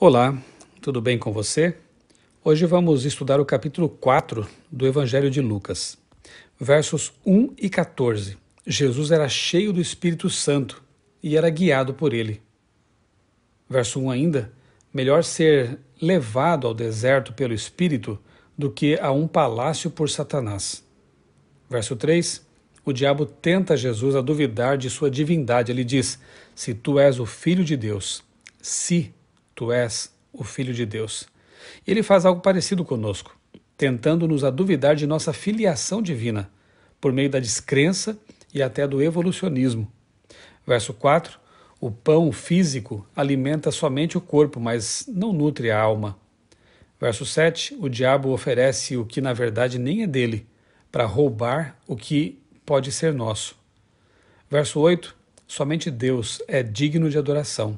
Olá, tudo bem com você? Hoje vamos estudar o capítulo 4 do Evangelho de Lucas, versos 1 e 14. Jesus era cheio do Espírito Santo e era guiado por ele. Verso 1 ainda: melhor ser levado ao deserto pelo Espírito do que a um palácio por Satanás. Verso 3: o diabo tenta Jesus a duvidar de sua divindade. Ele diz: Se tu és o filho de Deus, se Tu és o Filho de Deus. E ele faz algo parecido conosco, tentando-nos a duvidar de nossa filiação divina, por meio da descrença e até do evolucionismo. Verso 4: O pão físico alimenta somente o corpo, mas não nutre a alma. Verso 7: O diabo oferece o que na verdade nem é dele, para roubar o que pode ser nosso. Verso 8: Somente Deus é digno de adoração.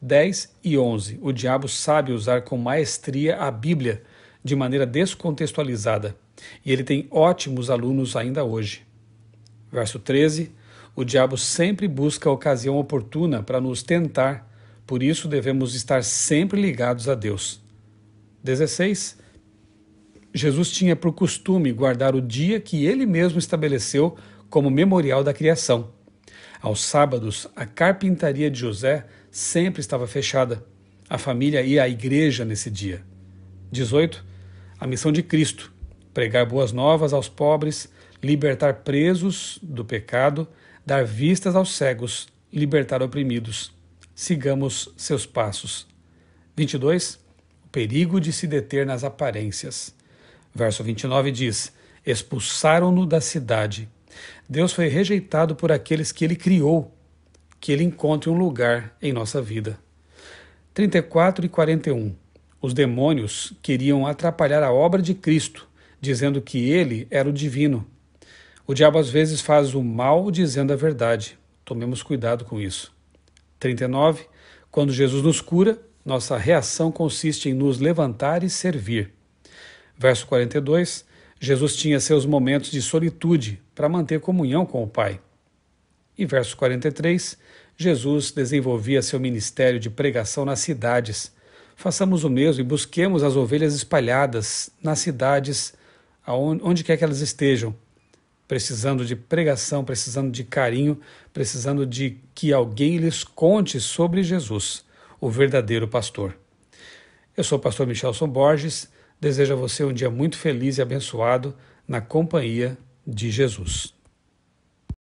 10 e 11. O diabo sabe usar com maestria a Bíblia de maneira descontextualizada e ele tem ótimos alunos ainda hoje. Verso 13. O diabo sempre busca a ocasião oportuna para nos tentar, por isso devemos estar sempre ligados a Deus. 16. Jesus tinha por costume guardar o dia que ele mesmo estabeleceu como memorial da criação. Aos sábados, a carpintaria de José sempre estava fechada. A família ia à igreja nesse dia. 18. A missão de Cristo: pregar boas novas aos pobres, libertar presos do pecado, dar vistas aos cegos, libertar oprimidos. Sigamos seus passos. 22. O perigo de se deter nas aparências. Verso 29 diz: Expulsaram-no da cidade Deus foi rejeitado por aqueles que ele criou, que ele encontre um lugar em nossa vida. 34 e 41. Os demônios queriam atrapalhar a obra de Cristo, dizendo que ele era o divino. O diabo às vezes faz o mal dizendo a verdade. Tomemos cuidado com isso. 39. Quando Jesus nos cura, nossa reação consiste em nos levantar e servir. Verso 42. Jesus tinha seus momentos de solitude para manter comunhão com o Pai. E verso 43, Jesus desenvolvia seu ministério de pregação nas cidades. Façamos o mesmo e busquemos as ovelhas espalhadas nas cidades, onde quer que elas estejam, precisando de pregação, precisando de carinho, precisando de que alguém lhes conte sobre Jesus, o verdadeiro pastor. Eu sou o pastor Michelson Borges Desejo a você um dia muito feliz e abençoado na companhia de Jesus.